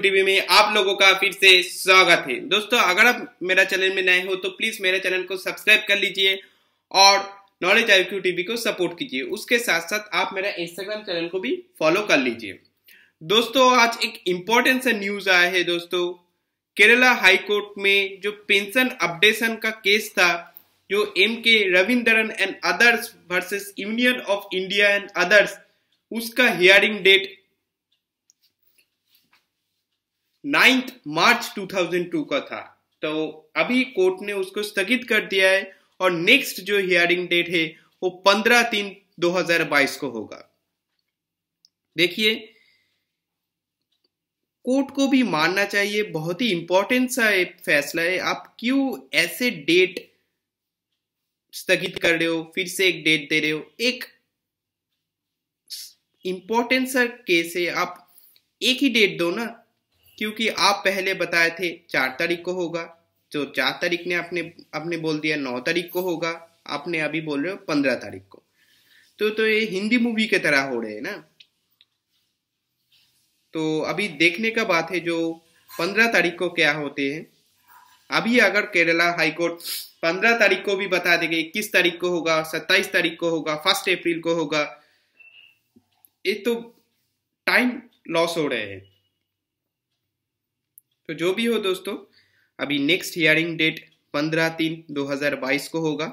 TV में आप लोगों का फिर से स्वागत है दोस्तों अगर आप मेरा चैनल में नए हो तो प्लीज मेरे चैनल को सब्सक्राइब कर लीजिए और नॉलेज आई क्यू टीवी को सपोर्ट कीजिए उसके साथ साथ आप मेरा इंस्टाग्राम चैनल को भी फॉलो कर लीजिए दोस्तों आज एक इम्पोर्टेंट सा न्यूज आया है दोस्तों केरला हाईकोर्ट में जो पेंशन अपडेशन का केस था जो M K Ravindran and others versus Union of India and others उसका हियरिंग डेट नाइन्थ मार्च 2002 का था तो अभी कोर्ट ने उसको स्थगित कर दिया है और नेक्स्ट जो हियरिंग डेट है वो 15 तीन 2022 को होगा देखिए कोर्ट को भी मानना चाहिए बहुत ही इंपॉर्टेंट सा एक फैसला है आप क्यों ऐसे डेट स्थगित कर रहे हो फिर से एक डेट दे रहे हो एक इंपॉर्टेंट सा केस है आप एक ही डेट दो ना क्योंकि आप पहले बताए थे चार तारीख को होगा तो चार तारीख ने आपने आपने बोल दिया नौ तारीख को होगा आपने अभी बोल रहे हो पंद्रह तारीख को तो तो ये हिंदी मूवी के तरह हो रहे हैं ना तो अभी देखने का बात है जो पंद्रह तारीख को क्या होते हैं अभी अगर केरला हाईकोर्ट पंद्रह तारीख को भी बता देंगे इक्कीस तारीख को होगा सत्ताईस तारीख को होगा फर्स्ट अप्रैल को होगा ये तो टाइम लॉस हो रहे हैं तो जो भी हो दोस्तों अभी नेक्स्ट हियरिंग डेट पंद्रह तीन दो हजार बाईस को होगा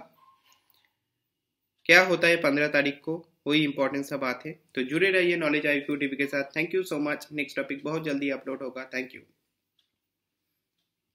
क्या होता है पंद्रह तारीख को वही इंपॉर्टेंट सब बात है तो जुड़े रहिए नॉलेज आई टीवी के साथ thank you so much next topic बहुत जल्दी अपलोड होगा थैंक यू